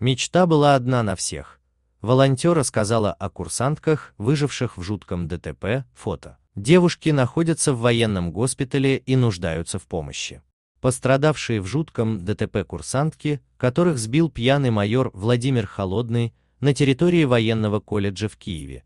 Мечта была одна на всех. Волонтер рассказала о курсантках, выживших в жутком ДТП, фото. Девушки находятся в военном госпитале и нуждаются в помощи. Пострадавшие в жутком ДТП курсантки, которых сбил пьяный майор Владимир Холодный на территории военного колледжа в Киеве,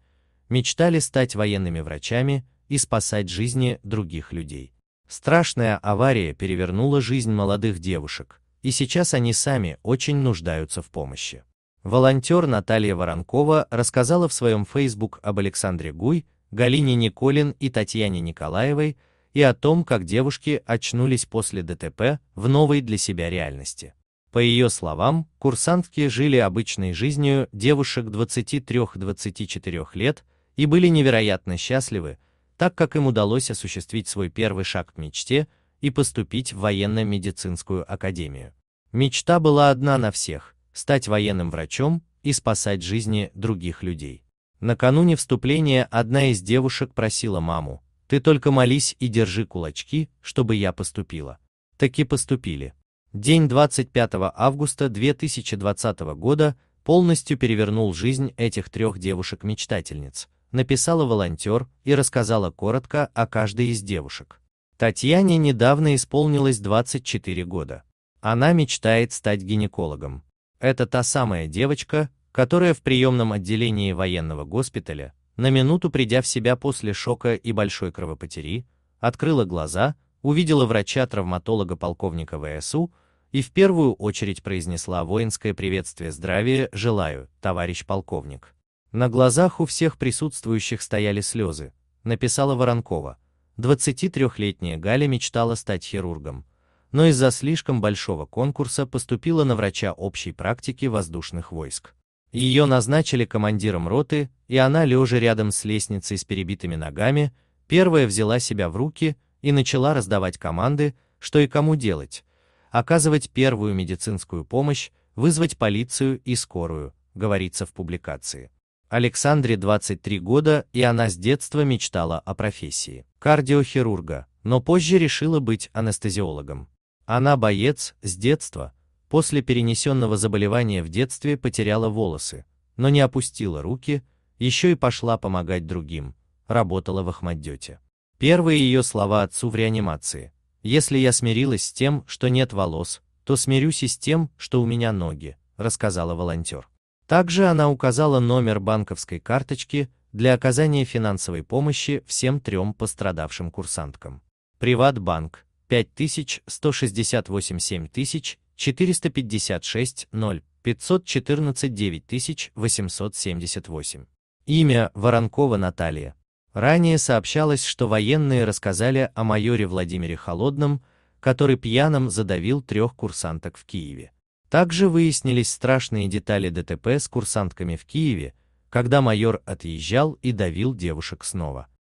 мечтали стать военными врачами и спасать жизни других людей. Страшная авария перевернула жизнь молодых девушек, и сейчас они сами очень нуждаются в помощи. Волонтер Наталья Воронкова рассказала в своем Facebook об Александре Гуй, Галине Николин и Татьяне Николаевой и о том, как девушки очнулись после ДТП в новой для себя реальности. По ее словам, курсантки жили обычной жизнью девушек 23-24 лет и были невероятно счастливы, так как им удалось осуществить свой первый шаг к мечте – и поступить в военно-медицинскую академию. Мечта была одна на всех – стать военным врачом и спасать жизни других людей. Накануне вступления одна из девушек просила маму, «Ты только молись и держи кулачки, чтобы я поступила». Таки поступили. День 25 августа 2020 года полностью перевернул жизнь этих трех девушек-мечтательниц, написала волонтер и рассказала коротко о каждой из девушек. Татьяне недавно исполнилось 24 года. Она мечтает стать гинекологом. Это та самая девочка, которая в приемном отделении военного госпиталя, на минуту придя в себя после шока и большой кровопотери, открыла глаза, увидела врача-травматолога полковника ВСУ и в первую очередь произнесла воинское приветствие здравия «Желаю, товарищ полковник». На глазах у всех присутствующих стояли слезы, написала Воронкова, 23-летняя Галя мечтала стать хирургом, но из-за слишком большого конкурса поступила на врача общей практики воздушных войск. Ее назначили командиром роты, и она, лежа рядом с лестницей с перебитыми ногами, первая взяла себя в руки и начала раздавать команды, что и кому делать, оказывать первую медицинскую помощь, вызвать полицию и скорую, говорится в публикации. Александре 23 года, и она с детства мечтала о профессии кардиохирурга, но позже решила быть анестезиологом. Она боец с детства, после перенесенного заболевания в детстве потеряла волосы, но не опустила руки, еще и пошла помогать другим, работала в Ахмаддете. Первые ее слова отцу в реанимации. «Если я смирилась с тем, что нет волос, то смирюсь и с тем, что у меня ноги», рассказала волонтер. Также она указала номер банковской карточки для оказания финансовой помощи всем трем пострадавшим курсанткам. Приватбанк 5168 7456 0 514 9878. Имя Воронкова Наталья. Ранее сообщалось, что военные рассказали о майоре Владимире Холодном, который пьяным задавил трех курсанток в Киеве. Также выяснились страшные детали ДТП с курсантками в Киеве, когда майор отъезжал и давил девушек снова.